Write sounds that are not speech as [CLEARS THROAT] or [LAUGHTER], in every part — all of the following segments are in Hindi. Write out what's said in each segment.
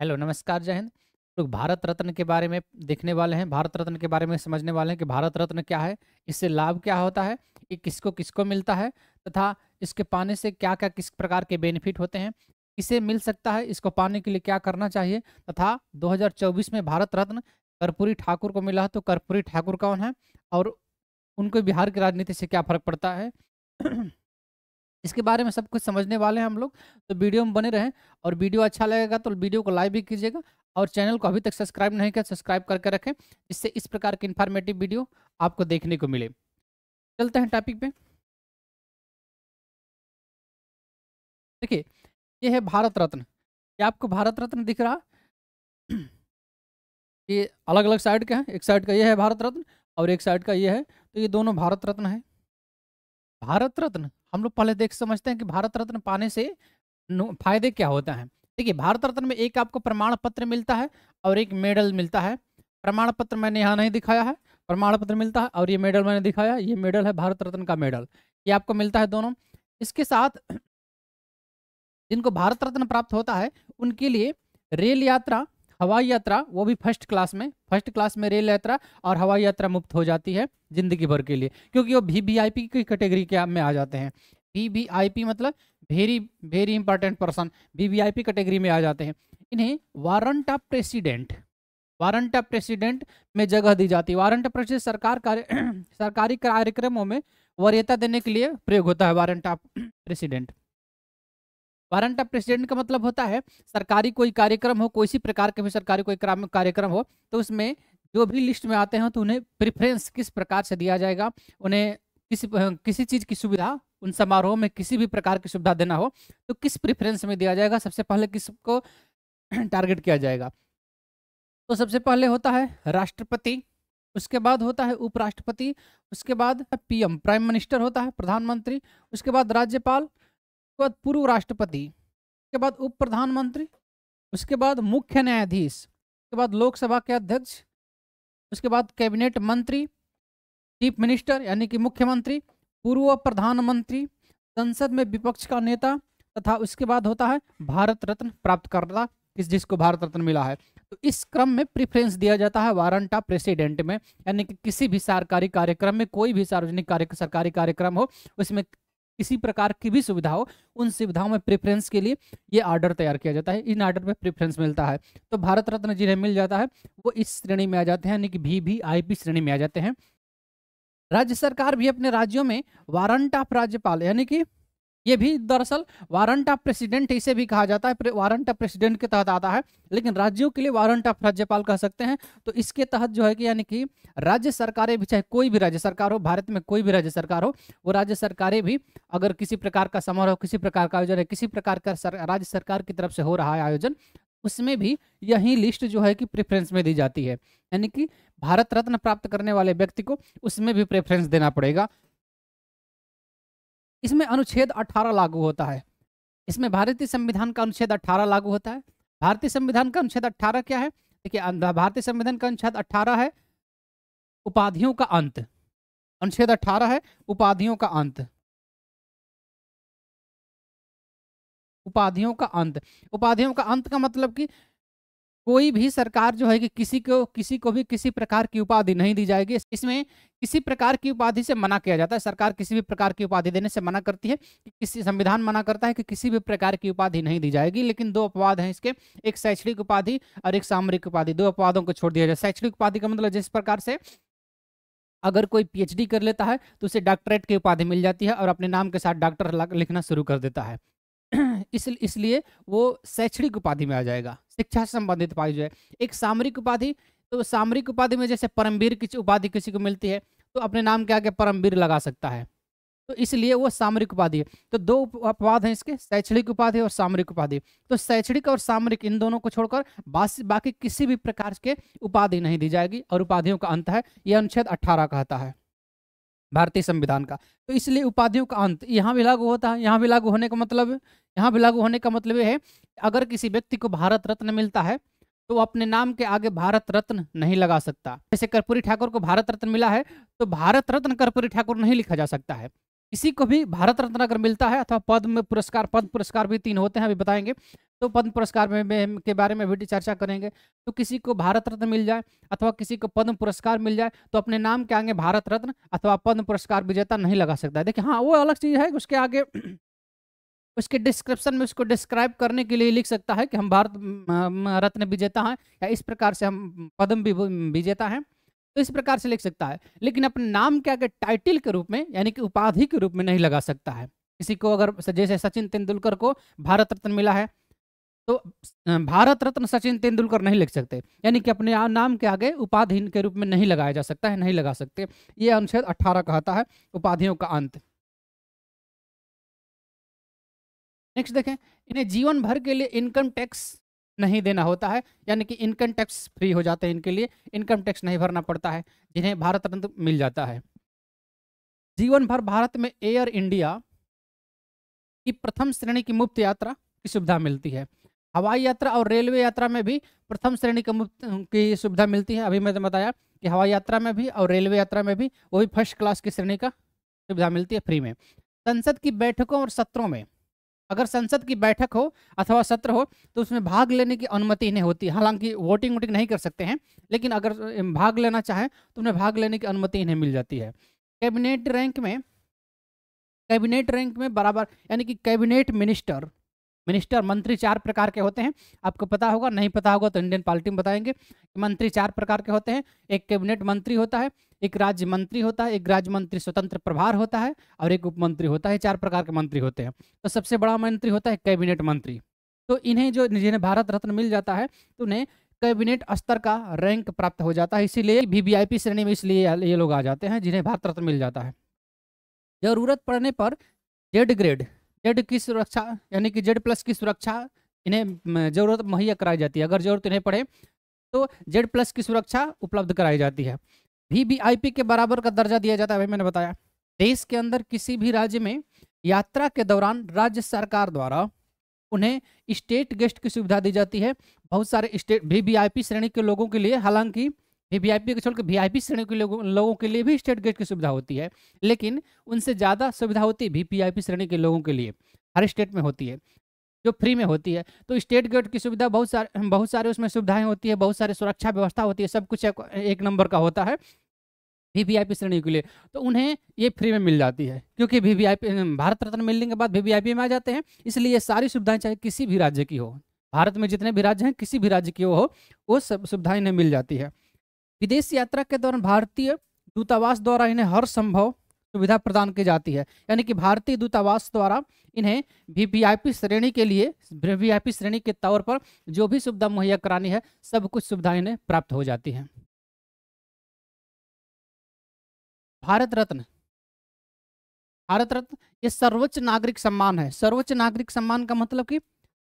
हेलो नमस्कार जय हिंद लोग भारत रत्न के बारे में देखने वाले हैं भारत रत्न के बारे में समझने वाले हैं कि भारत रत्न क्या है इससे लाभ क्या होता है ये किसको किसको मिलता है तथा इसके पाने से क्या क्या किस प्रकार के बेनिफिट होते हैं किसे मिल सकता है इसको पाने के लिए क्या करना चाहिए तथा 2024 में भारत रत्न कर्पूरी ठाकुर को मिला तो कर्पूरी ठाकुर कौन है और उनको बिहार की राजनीति से क्या फर्क पड़ता है इसके बारे में सब कुछ समझने वाले हैं हम लोग तो वीडियो में बने रहें और वीडियो अच्छा लगेगा तो वीडियो को लाइक भी कीजिएगा और चैनल को अभी तक सब्सक्राइब नहीं किया सब्सक्राइब करके रखें जिससे इस प्रकार की इन्फॉर्मेटिव वीडियो आपको देखने को मिले चलते हैं टॉपिक पे देखिए ये है भारत रत्न ये आपको भारत रत्न दिख रहा [CLEARS THROAT] ये अलग अलग साइड के हैं एक साइड का ये है भारत रत्न और एक साइड का ये है तो ये दोनों भारत रत्न है भारत रत्न हम लोग पहले देख समझते हैं कि भारत रत्न पाने से फायदे क्या होता है देखिए भारत रत्न में एक आपको प्रमाण पत्र मिलता है और एक मेडल मिलता है प्रमाण पत्र मैंने यहाँ नहीं दिखाया है प्रमाण पत्र मिलता है और ये मेडल मैंने दिखाया ये मेडल है भारत रत्न का मेडल ये आपको मिलता है दोनों इसके साथ जिनको भारत रत्न प्राप्त होता है उनके लिए रेल यात्रा हवाई यात्रा वो भी फर्स्ट क्लास में फर्स्ट क्लास में रेल यात्रा और हवाई यात्रा मुफ्त हो जाती है ज़िंदगी भर के लिए क्योंकि वो वी वी आई पी की कैटेगरी के में आ जाते हैं वी वी आई पी मतलब very very important person V V I P category में आ जाते हैं इन्हें warrant of president warrant of president में जगह दी जाती है वारंट ऑफ प्रेसिडेंट सरकार कार्य [CLEARS THROAT] सरकारी कार्यक्रमों में वरीयता देने के लिए प्रयोग होता है warrant of president warrant of president का मतलब होता है सरकारी कोई कार्यक्रम हो कोई सी प्रकार के भी सरकारी कोई कार्यक्रम हो तो उसमें जो भी लिस्ट में आते हैं तो उन्हें प्रिफ्रेंस किस प्रकार से दिया जाएगा उन्हें किसी किसी चीज़ की सुविधा उन समारोह में किसी भी प्रकार की सुविधा देना हो तो किस प्रिफ्रेंस में दिया जाएगा सबसे पहले किसको [CLEARS THROAT] टारगेट किया जाएगा तो सबसे पहले होता है राष्ट्रपति उसके बाद होता है उपराष्ट्रपति उसके बाद पीएम प्राइम मिनिस्टर होता है प्रधानमंत्री उसके बाद राज्यपाल उसके बाद पूर्व राष्ट्रपति उसके बाद उप प्रधानमंत्री उसके बाद मुख्य न्यायाधीश उसके बाद लोकसभा के अध्यक्ष उसके बाद कैबिनेट मंत्री चीफ मिनिस्टर यानी कि मुख्यमंत्री पूर्व प्रधानमंत्री संसद में विपक्ष का नेता तथा उसके बाद होता है भारत रत्न प्राप्त करता किस जिसको भारत रत्न मिला है तो इस क्रम में प्रिफ्रेंस दिया जाता है वारंट ऑफ प्रेसिडेंट में यानी कि किसी भी सरकारी कार्यक्रम में कोई भी सार्वजनिक कार्य सरकारी कार्यक्रम हो उसमें किसी प्रकार की भी सुविधा हो उन सुविधाओं में प्रेफरेंस के लिए ये आर्डर तैयार किया जाता है इन आर्डर में प्रेफरेंस मिलता है तो भारत रत्न जिन्हें मिल जाता है वो इस श्रेणी में आ जाते हैं यानी कि भी भी आई पी श्रेणी में आ जाते हैं राज्य सरकार भी अपने राज्यों में वारंट ऑफ राज्यपाल यानी कि ये भी दरअसल वारंट ऑफ प्रेसिडेंट इसे भी कहा जाता है वारंट ऑफ प्रेसिडेंट के तहत आता है लेकिन राज्यों के लिए वारंट ऑफ राज्यपाल कह सकते हैं तो इसके तहत जो है कि यानी कि राज्य सरकारें भी चाहे कोई भी राज्य सरकार हो भारत में कोई भी राज्य सरकार हो वो राज्य सरकारें भी अगर किसी प्रकार का समारोह किसी प्रकार का आयोजन है किसी प्रकार का सर, राज्य सरकार की तरफ से हो रहा है आयोजन उसमें भी यही लिस्ट जो है कि प्रेफरेंस में दी जाती है यानी कि भारत रत्न प्राप्त करने वाले व्यक्ति को उसमें भी प्रेफरेंस देना पड़ेगा इसमें अनुच्छेद 18 लागू होता है इसमें भारतीय संविधान का अनुच्छेद 18 लागू होता है भारतीय संविधान का अनुच्छेद 18 क्या है देखिए भारतीय संविधान का अनुच्छेद 18 है उपाधियों का अंत अनुच्छेद 18 है उपाधियों का अंत उपाधियों का अंत उपाधियों का अंत का मतलब कि कोई भी सरकार जो है कि किसी को किसी को भी किसी प्रकार की उपाधि नहीं दी जाएगी इसमें किसी प्रकार की उपाधि से मना किया जाता है सरकार किसी भी प्रकार की उपाधि देने से मना करती है कि किसी संविधान मना करता है कि किसी भी प्रकार की उपाधि नहीं दी जाएगी लेकिन दो अपवाद हैं इसके एक शैक्षणिक उपाधि और एक सामरिक उपाधि दो अपवादों को छोड़ दिया जाए शैक्षणिक उपाधि का मतलब जिस प्रकार से अगर कोई पीएचडी कर लेता है तो उसे डॉक्टरेट की उपाधि मिल जाती है और अपने नाम के साथ डॉक्टर लिखना शुरू कर देता है [CLEARS THROAT] इस इसलिए वो शैक्षणिक उपाधि में आ जाएगा शिक्षा से संबंधित उपाधि जो है एक सामरिक उपाधि तो सामरिक उपाधि में जैसे परमवीर की उपाधि किसी को मिलती है तो अपने नाम के आगे परमवीर लगा सकता है तो इसलिए वो सामरिक उपाधि है तो दो अपवाद हैं इसके शैक्षणिक उपाधि और सामरिक उपाधि तो शैक्षणिक और सामरिक इन दोनों को छोड़कर बाकी किसी भी प्रकार के उपाधि नहीं दी जाएगी और उपाधियों का अंत है यह अनुच्छेद अट्ठारह कहता है भारतीय संविधान का तो इसलिए उपाधियों का अंत यहाँ भी लागू होता है यहाँ भी लागू होने का मतलब यहाँ भी लागू होने का मतलब है अगर किसी व्यक्ति को भारत रत्न मिलता है तो वो अपने नाम के आगे भारत रत्न नहीं लगा सकता जैसे कर्पूरी ठाकुर को भारत रत्न मिला है तो भारत रत्न कर्पूरी ठाकुर नहीं लिखा जा सकता है किसी को भी भारत रत्न अगर मिलता है अथवा पद्म पुरस्कार पद्म पुरस्कार भी तीन होते हैं अभी बताएंगे तो पद्म पुरस्कार में, में के बारे में भी चर्चा करेंगे तो किसी को भारत रत्न मिल जाए अथवा किसी को पद्म पुरस्कार मिल जाए तो अपने नाम के आगे भारत रत्न अथवा पद्म पुरस्कार विजेता नहीं लगा सकता है देखिए हाँ वो अलग चीज़ है उसके आगे [CLEARS THROAT] उसके डिस्क्रिप्शन में उसको डिस्क्राइब करने के लिए लिख सकता है कि हम भारत रत्न विजेता हैं या इस प्रकार से हम पद्म विजेता हैं तो इस प्रकार से लिख सकता है लेकिन अपने नाम के आगे टाइटल के रूप में यानी कि उपाधि के रूप में नहीं लगा सकता है किसी को अगर जैसे सचिन तेंदुलकर को भारत रत्न मिला है तो भारत रत्न सचिन तेंदुलकर नहीं लिख सकते यानी कि अपने नाम के आगे उपाधि के रूप में नहीं लगाया जा सकता है नहीं लगा सकते ये अनुच्छेद अट्ठारह कहता है उपाधियों का अंत नेक्स्ट देखें इन्हें जीवन भर के लिए इनकम टैक्स नहीं देना होता है यानी कि इनकम टैक्स फ्री हो जाते हैं इनके लिए इनकम टैक्स नहीं भरना पड़ता है जिन्हें भारत रत्न मिल जाता है जीवन भर भारत में एयर इंडिया की प्रथम श्रेणी की मुफ्त यात्रा की सुविधा मिलती है हवाई यात्रा और रेलवे यात्रा में भी प्रथम श्रेणी का मुफ्त की सुविधा मिलती है अभी मैंने तो बताया कि हवाई यात्रा में भी और रेलवे यात्रा में भी वही फर्स्ट क्लास की श्रेणी का सुविधा मिलती है फ्री में संसद की बैठकों और सत्रों में अगर संसद की बैठक हो अथवा सत्र हो तो उसमें भाग लेने की अनुमति नहीं होती हालांकि वोटिंग वोटिंग नहीं कर सकते हैं लेकिन अगर भाग लेना चाहें तो उन्हें भाग लेने की अनुमति इन्हें मिल जाती है कैबिनेट रैंक में कैबिनेट रैंक में बराबर यानी कि कैबिनेट मिनिस्टर मिनिस्टर मंत्री चार प्रकार के होते हैं आपको पता होगा नहीं पता होगा तो इंडियन पॉलिटी में बताएंगे मंत्री चार प्रकार के होते हैं एक कैबिनेट मंत्री होता है एक राज्य मंत्री होता है एक राज्य मंत्री स्वतंत्र प्रभार होता है और एक उपमंत्री होता है चार प्रकार के मंत्री होते हैं तो सबसे बड़ा मंत्री होता है कैबिनेट मंत्री तो इन्हें जो जिन्हें भारत रत्न मिल जाता है तो उन्हें कैबिनेट स्तर का रैंक प्राप्त हो जाता है इसीलिए वी श्रेणी में इसलिए ये लोग आ जाते हैं जिन्हें भारत रत्न मिल जाता है जरूरत पड़ने पर जेड ग्रेड जेड की सुरक्षा यानी कि जेड प्लस की सुरक्षा इन्हें जरूरत मुहैया कराई जाती है अगर जरूरत इन्हें पड़े तो जेड प्लस की सुरक्षा उपलब्ध कराई जाती है वी वी आई पी के बराबर का दर्जा दिया जाता है भाई मैंने बताया देश के अंदर किसी भी राज्य में यात्रा के दौरान राज्य सरकार द्वारा उन्हें स्टेट गेस्ट की सुविधा दी जाती है बहुत सारे state V V I P श्रेणी के लोगों के लिए हालांकि वी आई पी छोड़ के वी आई पी श्रेणी के लोगों लोगों के लिए भी स्टेट गेट की सुविधा होती है लेकिन उनसे ज़्यादा सुविधा होती है वी आई पी श्रेणी के लोगों के लिए हर स्टेट में होती है जो फ्री में होती है तो स्टेट गेट की सुविधा बहुत सारे बहुत सारे उसमें सुविधाएं होती है बहुत सारे सुरक्षा व्यवस्था होती है सब कुछ एक, एक नंबर का होता है वी वी आई पी श्रेणी के लिए तो उन्हें ये फ्री में मिल जाती है क्योंकि V V I P Bharat Ratna मिलने के बाद वी वी आई पी में आ जाते हैं इसलिए ये सारी सुविधाएं चाहे किसी भी राज्य की हो भारत में जितने भी राज्य हैं किसी भी राज्य की हो वो सब सुविधाएं इन्हें मिल जाती है विदेश यात्रा के दौरान भारतीय दूतावास द्वारा इन्हें हर संभव सुविधा प्रदान की जाती है यानी कि भारतीय दूतावास द्वारा इन्हें वी वी आई पी श्रेणी के लिए वी आई पी श्रेणी के तौर पर जो भी सुविधा मुहैया करानी है सब कुछ सुविधा इन्हें प्राप्त हो जाती है भारत रत्न भारत रत्न ये सर्वोच्च नागरिक सम्मान है सर्वोच्च नागरिक सम्मान का मतलब कि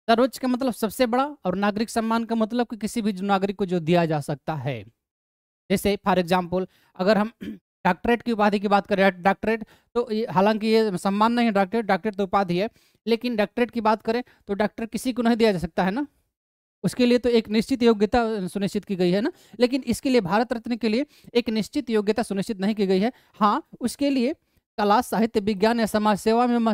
सर्वोच्च का मतलब सबसे बड़ा और नागरिक सम्मान का मतलब कि किसी भी नागरिक को जो दिया जा सकता है जैसे फॉर एग्जाम्पल अगर हम [CLEARS THROAT] डॉक्टरेट की उपाधि की बात करें डॉक्टरेट तो हालांकि ये सम्मान नहीं है डॉक्टरेट डॉक्टरेट तो उपाधि है लेकिन डॉक्टरेट की बात करें तो डॉक्टर किसी को नहीं दिया जा सकता है ना उसके लिए तो एक निश्चित योग्यता सुनिश्चित की गई है ना लेकिन इसके लिए भारत रत्न के लिए एक निश्चित योग्यता सुनिश्चित नहीं की गई है हाँ उसके लिए कला साहित्य विज्ञान या समाज सेवा में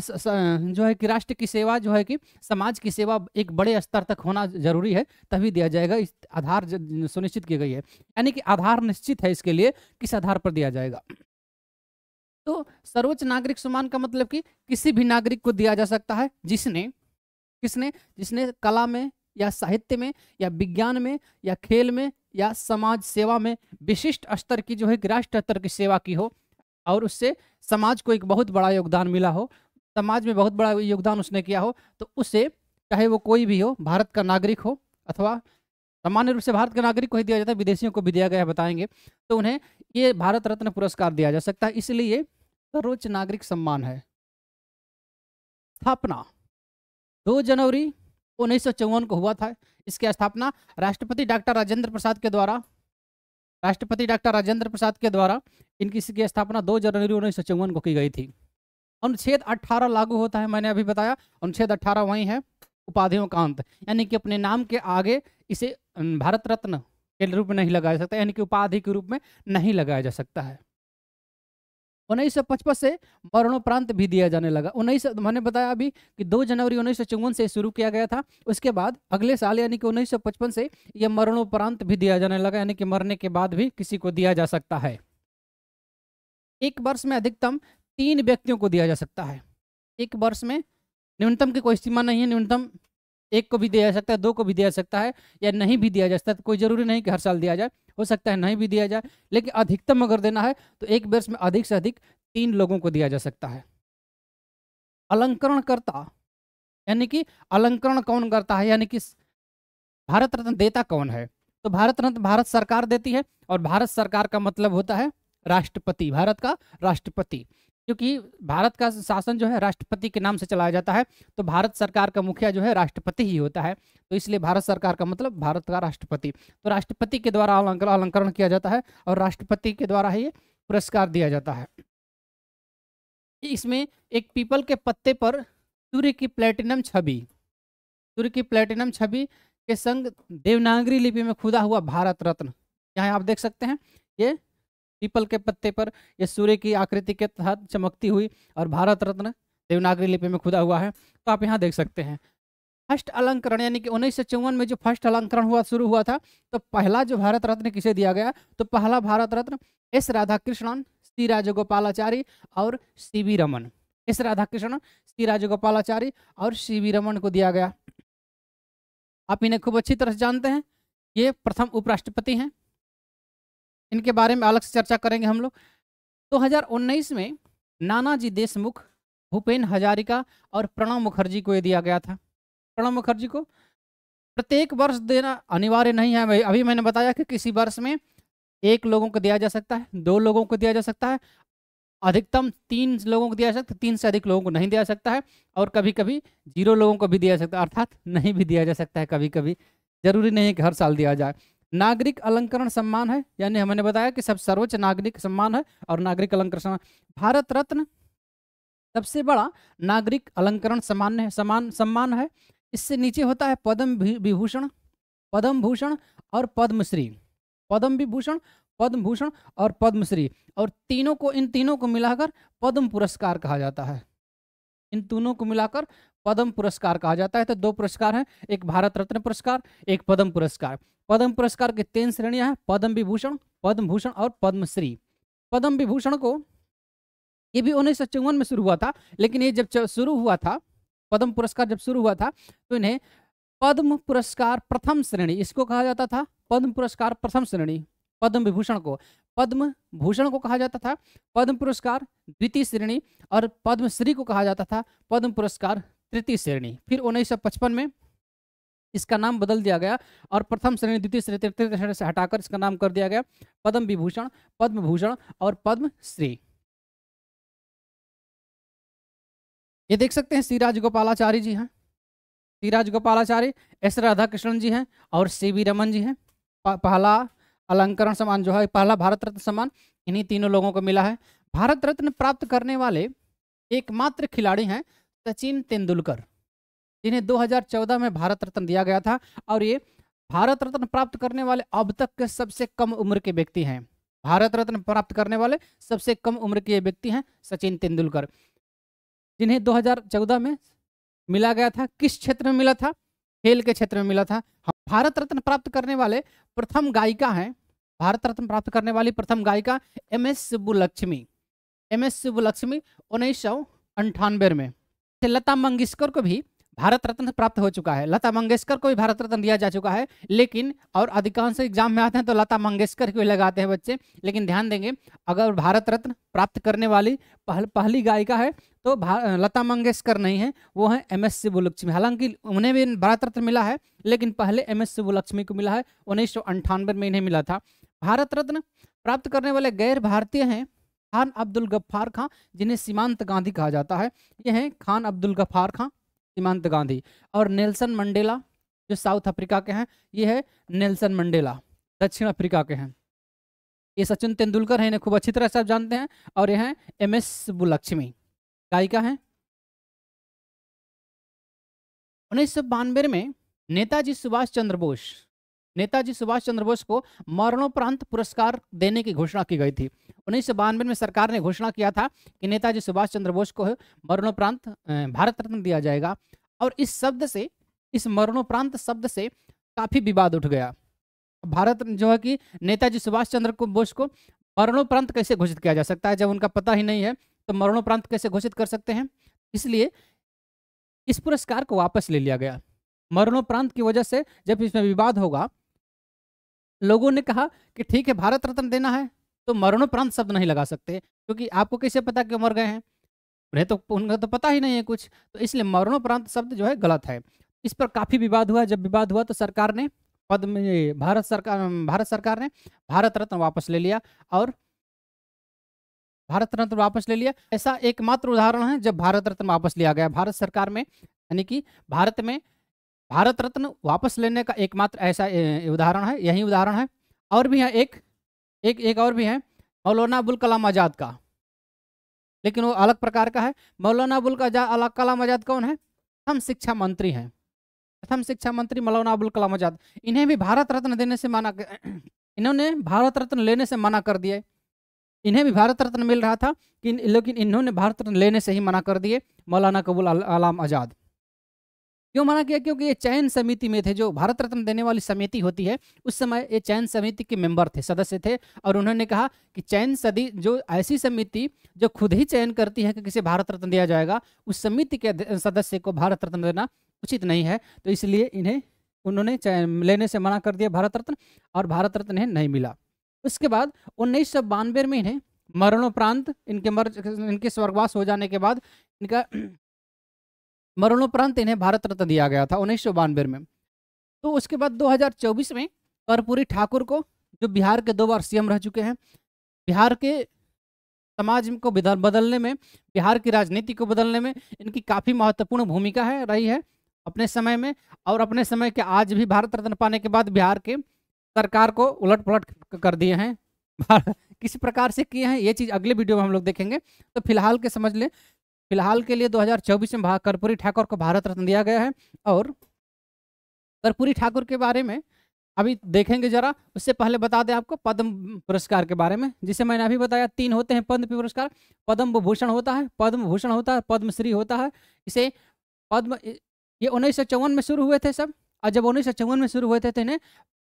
जो है कि राष्ट्र की सेवा जो है कि समाज की सेवा एक बड़े स्तर तक होना जरूरी है तभी दिया जाएगा इस आधार सुनिश्चित की गई है यानी कि आधार निश्चित है इसके लिए किस आधार पर दिया जाएगा तो सर्वोच्च नागरिक सम्मान का मतलब कि किसी भी नागरिक को दिया जा सकता है जिसने किसने जिसने कला में या साहित्य में या विज्ञान में या खेल में या समाज सेवा में विशिष्ट स्तर की जो है राष्ट्र स्तर की सेवा की हो और उससे समाज को एक बहुत बड़ा योगदान मिला हो समाज में बहुत बड़ा योगदान उसने किया हो तो उसे चाहे वो कोई भी हो भारत का नागरिक हो अथवा सामान्य रूप से भारत का नागरिक को ही दिया जाता है विदेशियों को भी दिया गया बताएंगे तो उन्हें ये भारत रत्न पुरस्कार दिया जा सकता है इसलिए सर्वोच्च नागरिक सम्मान है स्थापना दो जनवरी उन्नीस को हुआ था इसकी स्थापना राष्ट्रपति डॉक्टर राजेंद्र प्रसाद के द्वारा राष्ट्रपति डॉक्टर राजेंद्र प्रसाद के द्वारा इनकी इसकी स्थापना 2 जनवरी उन्नीस को की गई थी अनुच्छेद 18 लागू होता है मैंने अभी बताया अनुच्छेद 18 वही है उपाधियों का अंत यानी कि अपने नाम के आगे इसे भारत रत्न के रूप में नहीं लगाया जा सकता यानी कि उपाधि के रूप में नहीं लगाया जा सकता है उन्नीस से मरणोपरांत भी दिया जाने लगा उन्नीस मैंने बताया अभी कि 2 जनवरी उन्नीस से शुरू किया गया था उसके बाद अगले साल यानी कि 1955 से यह मरणोपरांत भी दिया जाने लगा यानी कि मरने के बाद भी किसी को दिया जा सकता है एक वर्ष में अधिकतम तीन व्यक्तियों को दिया जा सकता है एक वर्ष में न्यूनतम की कोई सीमा नहीं है न्यूनतम एक को भी दिया जा सकता है दो को भी दिया जा सकता है या नहीं भी दिया जा सकता तो कोई जरूरी नहीं कि हर साल दिया जाए हो सकता है नहीं भी दिया जाए लेकिन अधिकतम अगर देना है तो एक वर्ष में अधिक से अधिक तीन लोगों को दिया जा सकता है अलंकरण करता यानी कि अलंकरण कौन करता है यानी कि भारत रत्न देता कौन है तो भारत रत्न भारत सरकार देती है और भारत सरकार का मतलब होता है राष्ट्रपति भारत का राष्ट्रपति क्योंकि भारत का शासन जो है राष्ट्रपति के नाम से चलाया जाता है तो भारत सरकार का मुखिया जो है राष्ट्रपति ही होता है तो इसलिए भारत सरकार का मतलब भारत का राष्ट्रपति तो राष्ट्रपति के द्वारा अलंकरण किया जाता है और राष्ट्रपति के द्वारा ही पुरस्कार दिया जाता है इसमें एक पीपल के पत्ते पर सूर्य की प्लेटिनम छवि सूर्य की प्लेटिनम छवि के संग देवनागरी लिपि में खुदा हुआ भारत रत्न यहाँ आप देख सकते हैं ये पीपल के पत्ते पर यह सूर्य की आकृति के तहत चमकती हुई और भारत रत्न देवनागरी लिपि में खुदा हुआ है तो आप यहाँ देख सकते हैं फर्स्ट अलंकरण यानी कि उन्नीस में जो फर्स्ट अलंकरण हुआ शुरू हुआ था तो पहला जो भारत रत्न किसे दिया गया तो पहला भारत रत्न एस राधा कृष्णन सी राजगोपालाचारी और C V Raman S Radha Krishnan C Rajagopalachari और सी वी रमन को दिया गया आप इन्हें खूब अच्छी तरह से जानते हैं ये प्रथम उपराष्ट्रपति हैं इनके बारे में अलग से चर्चा करेंगे हम लोग दो तो में नानाजी देशमुख भूपेन हजारिका और प्रणब मुखर्जी को ये दिया गया था प्रणब मुखर्जी को प्रत्येक वर्ष देना अनिवार्य नहीं है अभी मैंने बताया कि किसी वर्ष में एक लोगों को दिया जा सकता है दो लोगों को दिया जा सकता है अधिकतम तीन लोगों को दिया जा सकता है तीन से अधिक लोगों को नहीं दिया सकता है और कभी कभी जीरो लोगों को भी दिया जा सकता है अर्थात नहीं भी दिया जा सकता है कभी कभी जरूरी नहीं है कि हर साल दिया जाए नागरिक अलंकरण सम्मान है यानी हमने बताया कि सब सर्वोच्च नागरिक सम्मान है और नागरिक अलंकरण सम्मान भारत रत्न सबसे बड़ा नागरिक अलंकरण सम्मान है समान सम्मान है इससे नीचे होता है पद्म विभूषण पद्म भूषण और पद्मश्री पद्म विभूषण पद्म भूषण और पद्मश्री और तीनों को इन तीनों को मिलाकर पद्म पुरस्कार कहा जाता है इन तीनों को मिलाकर पद्म पुरस्कार कहा जाता है तो दो पुरस्कार हैं एक भारत रत्न पुरस्कार एक पद्म पुरस्कार पद्म पुरस्कार की तीन श्रेणियां हैं पद्म विभूषण पद्म भूषण और पद्मश्री पद्म विभूषण को ये भी उन्नीस में शुरू हुआ था लेकिन ये जब शुरू हुआ था पद्म पुरस्कार जब शुरू हुआ था तो इन्हें पद्म पुरस्कार प्रथम श्रेणी इसको कहा जाता था पद्म पुरस्कार प्रथम श्रेणी पद्म विभूषण को पद्म भूषण को कहा जाता था पद्म पुरस्कार द्वितीय श्रेणी और पद्मश्री को कहा जाता था पद्म पुरस्कार तृतीय श्रेणी फिर उन्नीस में इसका नाम बदल दिया गया और प्रथम श्रेणी द्वितीय श्रेणी तृतीय श्रेणी से हटाकर इसका नाम कर दिया गया पद्म विभूषण पद्म भूषण और पद्मश्री ये देख सकते हैं सीराज गोपालाचार्य जी हैं सीराज गोपालाचार्य एस राधा कृष्णन जी हैं और सी वी रमन जी हैं पहला अलंकरण सम्मान जो है पहला भारत रत्न सम्मान इन्हीं तीनों लोगों को मिला है भारत रत्न प्राप्त करने वाले एकमात्र खिलाड़ी हैं सचिन तेंदुलकर जिन्हें 2014 में भारत रत्न दिया गया था और ये भारत रत्न प्राप्त करने वाले अब तक के सबसे कम उम्र के व्यक्ति हैं भारत रत्न प्राप्त करने वाले सबसे कम उम्र के व्यक्ति हैं सचिन तेंदुलकर जिन्हें 2014 में मिला गया था किस क्षेत्र में मिला था खेल के क्षेत्र में मिला था हाँ, भारत रत्न प्राप्त करने वाले प्रथम गायिका हैं भारत रत्न प्राप्त करने वाली प्रथम गायिका M S Subbulakshmi M S Subbulakshmi उन्नीस सौ अंठानवे में से लता मंगेशकर को भी भारत रत्न प्राप्त हो चुका है लता मंगेशकर को भी भारत रत्न दिया जा चुका है लेकिन और अधिकांश एग्जाम में आते हैं तो लता मंगेशकर को लगाते हैं बच्चे लेकिन ध्यान देंगे अगर भारत रत्न प्राप्त करने वाली पहल, पहली गायिका है तो लता मंगेशकर नहीं है वो है एम एस शिवलक्ष्मी हालांकि उन्हें भी भारत रत्न मिला है लेकिन पहले एम एस शिवलक्ष्मी को मिला है उन्नीस में इन्हें मिला था भारत रत्न प्राप्त करने वाले गैर भारतीय हैं खान अब्दुल गफ्फार खां जिन्हें सीमांत गांधी कहा जाता है ये हैं खान अब्दुल गफ्फार खां सीमांत गांधी और नेल्सन मंडेला जो साउथ अफ्रीका के हैं ये है नेल्सन मंडेला दक्षिण अफ्रीका के हैं ये सचिन तेंदुलकर हैं इन्हें खूब अच्छी तरह से आप जानते हैं और ये हैं एम एस सुबुलक्ष्मी गायिका हैं उन्नीस में नेताजी सुभाष चंद्र बोस नेताजी सुभाष चंद्र बोस को मरणोपरांत पुरस्कार देने की घोषणा की गई थी उन्नीस सौ बानवे में सरकार ने घोषणा किया था कि नेताजी सुभाष चंद्र बोस को मरणोपरांत भारत रत्न दिया जाएगा और इस शब्द से इस मरणोपरांत शब्द से काफी विवाद उठ गया भारत जो है कि नेताजी सुभाष चंद्र को बोस को मरणोपरांत कैसे घोषित किया जा सकता है जब उनका पता ही नहीं है तो मरणोपरांत कैसे घोषित कर सकते हैं इसलिए इस पुरस्कार को वापस ले लिया गया मरणोपरांत की वजह से जब इसमें विवाद होगा लोगों ने कहा कि ठीक है भारत रत्न देना है तो मरणोपरांत शब्द नहीं लगा सकते क्योंकि आपको कैसे पता कि मर गए हैं उन्हें तो उनका तो पता ही नहीं है कुछ तो इसलिए मरणोपरांत शब्द जो है गलत है इस पर काफ़ी विवाद हुआ जब विवाद हुआ तो सरकार ने पद में भारत सरकार भारत सरकार ने भारत रत्न वापस ले लिया और भारत रत्न वापस ले लिया ऐसा एकमात्र उदाहरण है जब भारत रत्न वापस लिया गया भारत सरकार में यानी कि भारत में भारत रत्न वापस लेने का एकमात्र ऐसा उदाहरण है यही उदाहरण है और भी है एक एक एक और भी है मौलाना अबुल कलाम आज़ाद का लेकिन वो अलग प्रकार का है मौलाना अबुल अलग कलाम आज़ाद कौन है प्रथम शिक्षा मंत्री हैं प्रथम शिक्षा मंत्री मौलाना अबुल कलाम आज़ाद इन्हें भी भारत रत्न देने से माना [CLEARS THROAT] इन्होंने भारत रत्न लेने से मना कर दिए इन्हें भी भारत रत्न मिल रहा था कि लेकिन इन्होंने भारत रत्न लेने से ही मना कर दिए मौलाना कबूल कलाम आज़ाद क्यों माना गया क्योंकि ये चयन समिति में थे जो भारत रत्न देने वाली समिति होती है उस समय ये चयन समिति के मेंबर थे सदस्य थे और उन्होंने कहा कि चयन सदी जो ऐसी समिति जो खुद ही चयन करती है कि किसे भारत रत्न दिया जाएगा उस समिति के सदस्य को भारत रत्न देना उचित नहीं है तो इसलिए इन्हें उन्होंने लेने से मना कर दिया भारत रत्न और भारत रत्न इन्हें नहीं मिला उसके बाद उन्नीस सौ बानवे में इन्हें मरणोपरांत इनके मर इनके स्वर्गवास हो जाने के बाद इनका मरणोपरांत इन्हें भारत रत्न दिया गया था उन्नीस में तो उसके बाद 2024 में कर्पूरी ठाकुर को जो बिहार के दो बार सीएम रह चुके हैं बिहार के समाज को बदलने में बिहार की राजनीति को बदलने में इनकी काफ़ी महत्वपूर्ण भूमिका है रही है अपने समय में और अपने समय के आज भी भारत रत्न पाने के बाद बिहार के सरकार को उलट पुलट कर दिए हैं [LAUGHS] किस प्रकार से किए हैं ये चीज़ अगले वीडियो में हम लोग देखेंगे तो फिलहाल के समझ लें फिलहाल के लिए 2024 में कर्पूरी ठाकुर को भारत रत्न दिया गया है और कर्पूरी ठाकुर के बारे में अभी देखेंगे जरा उससे पहले बता दें आपको पद्म पुरस्कार के बारे में जिसे मैंने अभी बताया तीन होते हैं पद्म पुरस्कार पद्म भूषण होता है पद्म भूषण होता है पद्मश्री होता है इसे पद्म ये उन्नीस में शुरू हुए थे सब और जब उन्नीस में शुरू हुए थे तो इन्हें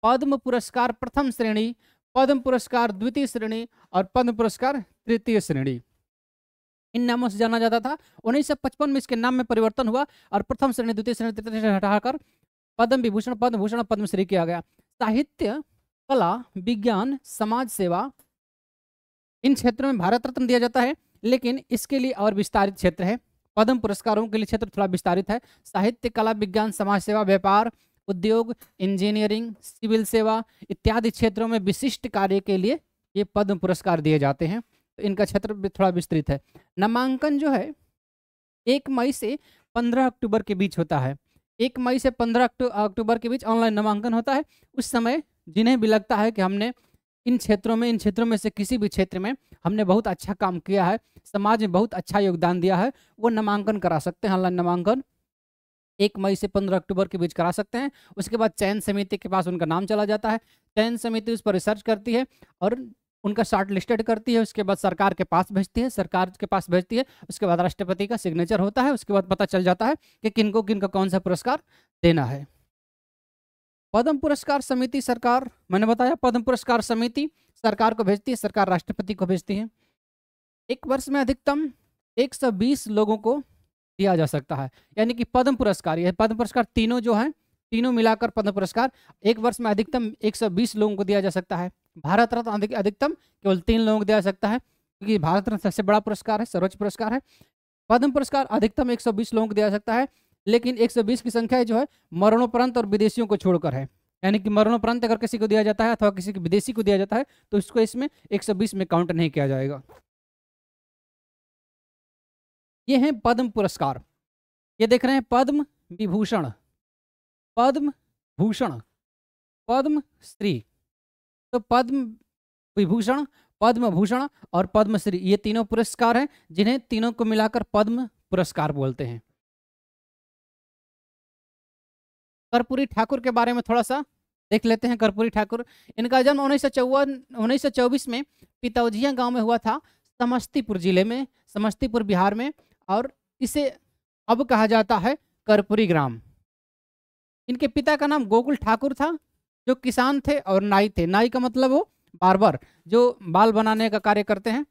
पद्म पुरस्कार प्रथम श्रेणी पद्म पुरस्कार द्वितीय श्रेणी और पद्म पुरस्कार तृतीय श्रेणी इन नामों से जाना जाता था उन्नीस सौ पचपन में इसके नाम में परिवर्तन हुआ और प्रथम श्रेणी द्वितीय श्रेणी तृतीय श्रेणी हटाकर पद्म विभूषण पद्म भूषण पद्मश्री किया गया साहित्य कला विज्ञान समाज सेवा इन क्षेत्रों में भारत रत्न दिया जाता है लेकिन इसके लिए और विस्तारित क्षेत्र है पद्म पुरस्कारों के लिए क्षेत्र थोड़ा विस्तारित है साहित्य कला विज्ञान समाज सेवा व्यापार उद्योग इंजीनियरिंग सिविल सेवा इत्यादि क्षेत्रों में विशिष्ट कार्य के लिए ये पद्म पुरस्कार दिए जाते हैं तो इनका क्षेत्र थोड़ा विस्तृत है नामांकन जो है एक मई से पंद्रह अक्टूबर के बीच होता है एक मई से पंद्रह अक्टूबर के बीच ऑनलाइन नामांकन होता है उस समय जिन्हें भी लगता है कि हमने इन क्षेत्रों में इन क्षेत्रों में से किसी भी क्षेत्र में हमने बहुत अच्छा काम किया है समाज में बहुत अच्छा योगदान दिया है वो नामांकन करा सकते हैं ऑनलाइन नामांकन एक मई से पंद्रह अक्टूबर के बीच करा सकते हैं उसके बाद चयन समिति के पास उनका नाम चला जाता है चयन समिति उस पर रिसर्च करती है और उनका शार्ट लिस्टेड करती है उसके बाद सरकार के पास भेजती है सरकार के पास भेजती है उसके बाद राष्ट्रपति का सिग्नेचर होता है उसके बाद पता चल जाता है कि किनको किनका कौन सा पुरस्कार देना है पद्म पुरस्कार समिति सरकार मैंने बताया पद्म पुरस्कार समिति सरकार को भेजती है सरकार राष्ट्रपति को भेजती है एक वर्ष में अधिकतम 120 लोगों को दिया जा सकता है यानी कि पद्म पुरस्कार यह पद्म पुरस्कार तीनों जो हैं तीनों मिलाकर पद्म पुरस्कार एक वर्ष में अधिकतम 120 लोगों को दिया जा सकता है भारत रत्न अधिक, अधिकतम केवल तीन लोगों को दिया जा सकता है क्योंकि भारत रत्न सबसे बड़ा पुरस्कार है सर्वोच्च पुरस्कार है पद्म पुरस्कार अधिकतम एक लोगों को दिया जा सकता है लेकिन एक की संख्या जो है मरणोपरंत और विदेशियों को छोड़कर है यानी कि मरणोपरांत अगर किसी को दिया जाता है अथवा किसी विदेशी को दिया जाता है तो इसको इसमें एक में काउंट नहीं किया जाएगा ये हैं पद्म पुरस्कार ये देख रहे हैं पद्म विभूषण पद्म भूषण पद्म श्री तो पद्म विभूषण पद्म भूषण और पद्मश्री ये तीनों पुरस्कार हैं जिन्हें तीनों को मिलाकर पद्म पुरस्कार बोलते हैं कर्पूरी ठाकुर के बारे में थोड़ा सा देख लेते हैं कर्पूरी ठाकुर इनका जन्म उन्नीस सौ चौबीस में पिताउजिया गांव में हुआ था समस्तीपुर जिले में समस्तीपुर बिहार में और इसे अब कहा जाता है कर्पूरी ग्राम इनके पिता का नाम गोकुल ठाकुर था जो किसान थे और नाई थे नाई का मतलब वो बार्बर जो बाल बनाने का कार्य करते हैं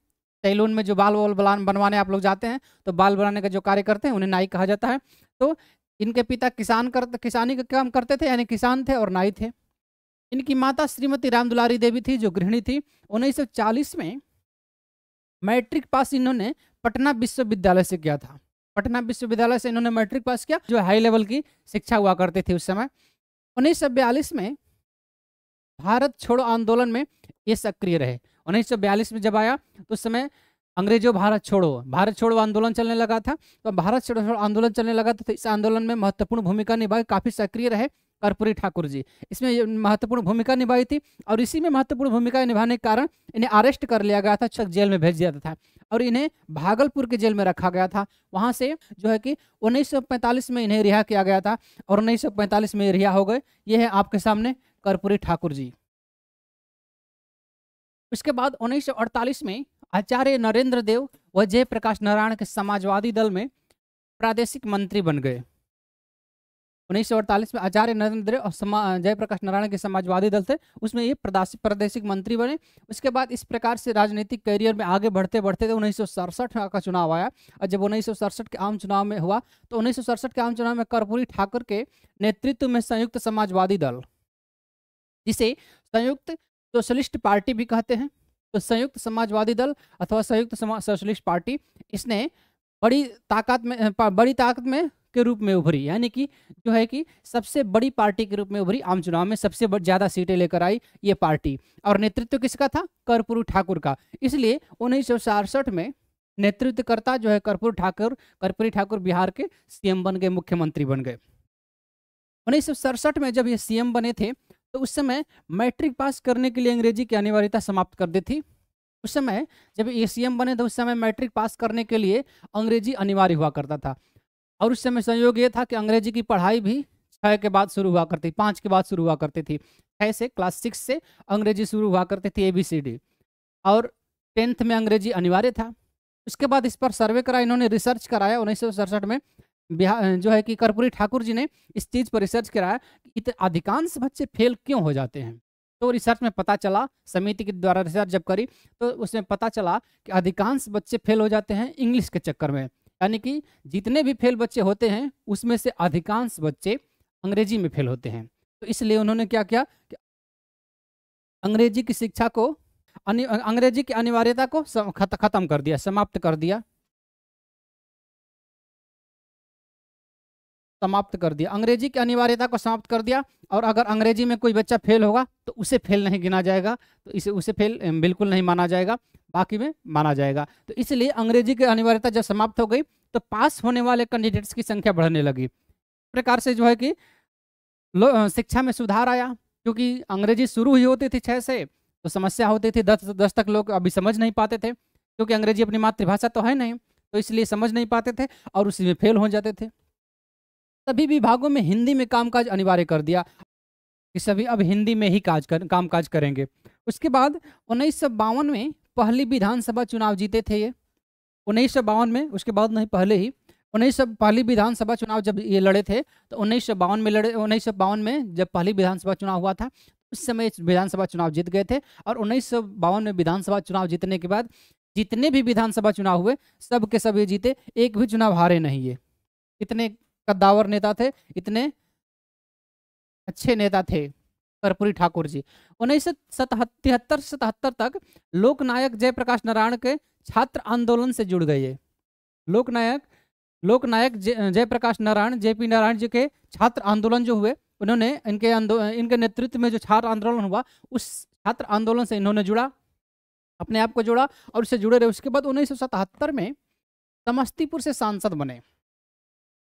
सैलून में जो बाल वाल बनवाने आप लोग जाते हैं तो बाल बनाने का जो कार्य करते हैं उन्हें नाई कहा जाता है तो इनके पिता किसान कर किसानी का काम करते थे यानी किसान थे और नाई थे इनकी माता श्रीमती रामदुलारी देवी थी जो गृहिणी थी उन्नीस में मैट्रिक पास इन्होंने पटना विश्वविद्यालय से किया था पटना विश्वविद्यालय से इन्होंने मैट्रिक पास किया जो हाई लेवल की शिक्षा हुआ करती थी उस समय उन्नीस में भारत छोड़ो आंदोलन में ये सक्रिय रहे उन्नीस में जब आया तो उस समय अंग्रेजों भारत छोड़ो भारत छोड़ो आंदोलन चलने लगा था तो भारत छोड़ो छोड़ो आंदोलन चलने लगा था तो इस आंदोलन में महत्वपूर्ण भूमिका निभाई काफ़ी सक्रिय रहे कर्पूरी ठाकुर जी इसमें महत्वपूर्ण भूमिका निभाई थी और इसी में महत्वपूर्ण भूमिका निभाने के कारण इन्हें अरेस्ट कर लिया गया था छक जेल में भेज दिया था और इन्हें भागलपुर के जेल में रखा गया था वहाँ से जो है कि 1945 में इन्हें रिहा किया गया था और 1945 में रिहा हो गए ये है आपके सामने कर्पूरी ठाकुर जी उसके बाद 1948 में आचार्य नरेंद्र देव व जयप्रकाश नारायण के समाजवादी दल में प्रादेशिक मंत्री बन गए 1948 में आचार्य नरेंद्र और जयप्रकाश नारायण के समाजवादी दल थे उसमें ये प्रादेशिक मंत्री बने उसके बाद इस प्रकार से राजनीतिक करियर में आगे बढ़ते बढ़ते थे उन्नीस का चुनाव आया और जब उन्नीस के आम चुनाव में हुआ तो उन्नीस के आम चुनाव में कर्पूरी ठाकुर के नेतृत्व में संयुक्त समाजवादी दल जिसे संयुक्त सोशलिस्ट पार्टी भी कहते हैं तो संयुक्त समाजवादी दल अथवा संयुक्त सोशलिस्ट पार्टी इसने बड़ी ताकत में बड़ी ताकत में के रूप में उभरी यानी कि जो है कि सबसे बड़ी पार्टी के रूप में उभरी आम चुनाव में सबसे ज़्यादा सीटें लेकर आई ये पार्टी और नेतृत्व किसका था कर्पूर ठाकुर का इसलिए उन्नीस में नेतृत्वकर्ता जो है कर्पूर ठाकुर कर्पूरी ठाकुर बिहार के सीएम बन गए मुख्यमंत्री बन गए उन्नीस में जब ये सीएम बने थे तो उस समय मैट्रिक पास करने के लिए अंग्रेजी की अनिवार्यता समाप्त कर दी थी उस समय जब ए बने तो उस समय मैट्रिक पास करने के लिए अंग्रेजी अनिवार्य हुआ करता था और उस समय संयोग ये था कि अंग्रेजी की पढ़ाई भी छः के बाद शुरू हुआ करती पाँच के बाद शुरू हुआ करती थी छः से क्लास सिक्स से अंग्रेजी शुरू हुआ करती थी ए बी सी डी और टेंथ में अंग्रेजी अनिवार्य था उसके बाद इस पर सर्वे करा इन्होंने रिसर्च कराया उन्नीस में बिहार जो है कि कर्पूरी ठाकुर जी ने इस चीज़ पर रिसर्च कराया कि अधिकांश बच्चे फेल क्यों हो जाते हैं तो रिसर्च में पता चला समिति के द्वारा रिसर्च जब करी तो उसमें पता चला कि अधिकांश बच्चे फेल हो जाते हैं इंग्लिश के चक्कर में यानी कि जितने भी फेल बच्चे होते हैं उसमें से अधिकांश बच्चे अंग्रेजी में फेल होते हैं तो इसलिए उन्होंने क्या किया कि अंग्रेजी की शिक्षा को अंग्रेजी की अनिवार्यता को खत्म कर दिया समाप्त कर दिया समाप्त कर दिया अंग्रेजी की अनिवार्यता को समाप्त कर दिया और अगर अंग्रेजी में कोई बच्चा फेल होगा तो उसे फेल नहीं गिना जाएगा तो इसे उसे फेल बिल्कुल नहीं माना जाएगा बाकी में माना जाएगा तो इसलिए अंग्रेजी की अनिवार्यता जब समाप्त हो गई तो पास होने वाले कैंडिडेट्स की संख्या बढ़ने लगी प्रकार से जो है कि शिक्षा में सुधार आया क्योंकि अंग्रेजी शुरू ही होती थी छः से तो समस्या होती थी दस दस तक लोग अभी समझ नहीं पाते थे क्योंकि अंग्रेजी अपनी मातृभाषा तो है नहीं तो इसलिए समझ नहीं पाते थे और उसी में फेल हो जाते थे सभी विभागों में हिंदी में कामकाज अनिवार्य कर दिया कि सभी अब हिंदी में ही काज कर कामकाज करेंगे उसके बाद उन्नीस में पहली विधानसभा चुनाव जीते थे ये उन्नीस में उसके बाद नहीं पहले ही उन्नीस पहली विधानसभा चुनाव जब ये लड़े थे तो उन्नीस में लड़े उन्नीस में जब पहली विधानसभा चुनाव हुआ था उस समय विधानसभा चुनाव जीत गए थे और उन्नीस में विधानसभा चुनाव जीतने के बाद जितने भी विधानसभा चुनाव हुए सब के सब ये जीते एक भी चुनाव हारे नहीं ये इतने कद्दावर नेता थे इतने अच्छे नेता थे कर्पूरी ठाकुर जी उन्नीस सौ तिहत्तर सतहत्तर तक लोकनायक जयप्रकाश नारायण के छात्र आंदोलन से जुड़ गए लोकनायक लोकनायक जयप्रकाश नारायण जेपी नारायण जी के छात्र आंदोलन जो हुए उन्होंने इनके इनके नेतृत्व में जो छात्र आंदोलन हुआ उस छात्र आंदोलन से इन्होंने जुड़ा अपने आप को जोड़ा और उससे जुड़े रहे उसके बाद उन्नीस में समस्तीपुर से सांसद बने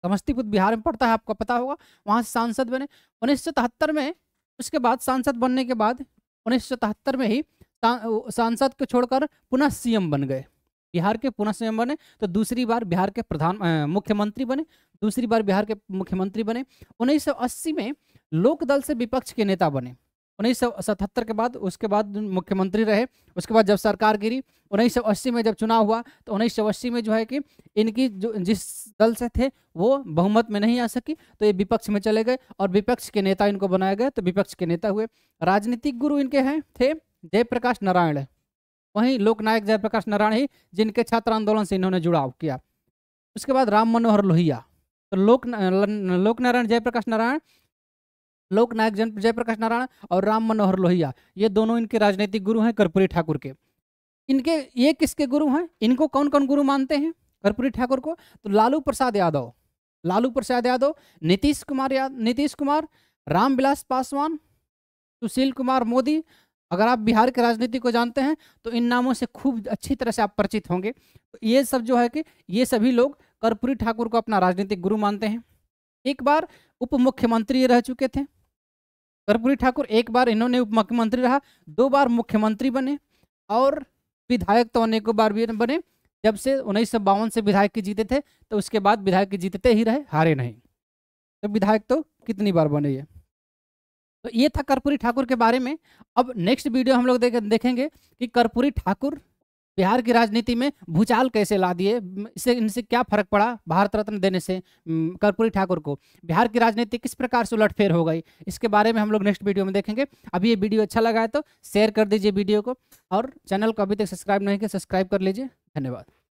समस्तीपुर बिहार में पड़ता है आपको पता होगा वहाँ से सांसद बने उन्नीस में उसके बाद सांसद बनने के बाद उन्नीस में ही सांसद को छोड़कर पुनः सीएम बन गए बिहार के पुनः सीएम बने तो दूसरी बार बिहार के प्रधान मुख्यमंत्री बने दूसरी बार बिहार के मुख्यमंत्री बने 1980 में लोकदल से विपक्ष के नेता बने उन्नीस सौ सतहत्तर के बाद उसके बाद मुख्यमंत्री रहे उसके बाद जब सरकार गिरी उन्नीस सौ अस्सी में जब चुनाव हुआ तो उन्नीस सौ अस्सी में जो है कि इनकी जो जिस दल से थे वो बहुमत में नहीं आ सकी तो ये विपक्ष में चले गए और विपक्ष के नेता इनको बनाए गए तो विपक्ष के नेता हुए राजनीतिक गुरु इनके हैं थे जयप्रकाश नारायण वहीं लोकनायक जयप्रकाश नारायण ही जिनके छात्र आंदोलन से इन्होंने जुड़ाव किया उसके बाद राम मनोहर लोहिया तो लोक लोक नारायण जयप्रकाश नारायण लोकनायक जयप्रकाश नारायण और राम मनोहर लोहिया ये दोनों इनके राजनीतिक गुरु हैं कर्पूरी ठाकुर के इनके ये किसके गुरु हैं इनको कौन कौन गुरु मानते हैं कर्पूरी ठाकुर को तो लालू प्रसाद यादव लालू प्रसाद यादव नीतीश कुमार यादव नीतीश कुमार रामविलास पासवान सुशील कुमार मोदी अगर आप बिहार के राजनीति को जानते हैं तो इन नामों से खूब अच्छी तरह से आप परिचित होंगे तो ये सब जो है कि ये सभी लोग कर्पूरी ठाकुर को अपना राजनीतिक गुरु मानते हैं एक बार उप मुख्यमंत्री रह चुके थे कर्पूरी ठाकुर एक बार इन्होंने उप मुख्यमंत्री रहा दो बार मुख्यमंत्री बने और विधायक तो अनेकों बार भी बने जब से उन्नीस से विधायक की जीते थे तो उसके बाद विधायक की जीतते ही रहे हारे नहीं तो विधायक तो कितनी बार बने ये तो ये था कर्पूरी ठाकुर के बारे में अब नेक्स्ट वीडियो हम लोग देखेंगे कि कर्पूरी ठाकुर बिहार की राजनीति में भूचाल कैसे ला दिए इससे इनसे क्या फर्क पड़ा भारत रत्न देने से कर्पूरी ठाकुर को बिहार की राजनीति किस प्रकार से उलटफेर हो गई इसके बारे में हम लोग नेक्स्ट वीडियो में देखेंगे अभी ये वीडियो अच्छा लगा है तो शेयर कर दीजिए वीडियो को और चैनल को अभी तक सब्सक्राइब नहीं किया सब्सक्राइब कर लीजिए धन्यवाद